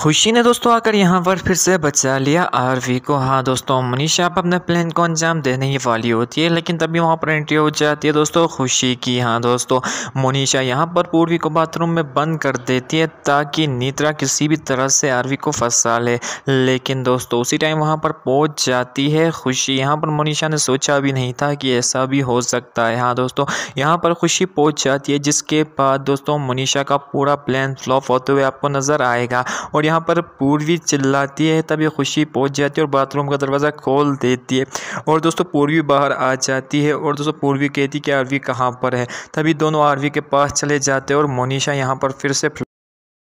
खुशी ने दोस्तों आकर यहाँ पर फिर से बचा लिया आरवी को हाँ दोस्तों मनीषा आप अपने प्लान को अंजाम देने ही वाली होती है लेकिन तभी वहाँ पर एंट्री हो जाती है दोस्तों खुशी की हाँ दोस्तों मनीषा यहाँ पर पूर्वी को बाथरूम में बंद कर देती है ताकि नीत्रा किसी भी तरह से आरवी को फंसा ले। लेकिन दोस्तों उसी टाइम वहाँ पर पहुँच जाती है खुशी यहाँ पर मनीषा ने सोचा भी नहीं था कि ऐसा भी हो सकता है हाँ दोस्तों यहाँ पर खुशी पहुँच जाती है जिसके बाद दोस्तों मनीषा का पूरा प्लान फ्लॉप होते हुए आपको नज़र आएगा और यहाँ पर पूर्वी चिल्लाती है तब ये खुशी पहुँच जाती है और बाथरूम का दरवाज़ा खोल देती है और दोस्तों पूर्वी बाहर आ जाती है और दोस्तों पूर्वी कहती है कि आरवी कहाँ पर है तभी दोनों आरवी के पास चले जाते हैं और मोनिशा यहाँ पर फिर से